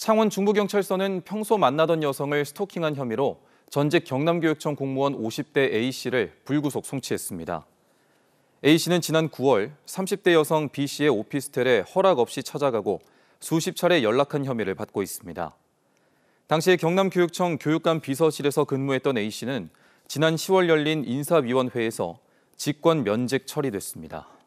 창원 중부경찰서는 평소 만나던 여성을 스토킹한 혐의로 전직 경남교육청 공무원 50대 A씨를 불구속 송치했습니다. A씨는 지난 9월 30대 여성 B씨의 오피스텔에 허락 없이 찾아가고 수십 차례 연락한 혐의를 받고 있습니다. 당시 경남교육청 교육감 비서실에서 근무했던 A씨는 지난 10월 열린 인사위원회에서 직권 면직 처리됐습니다.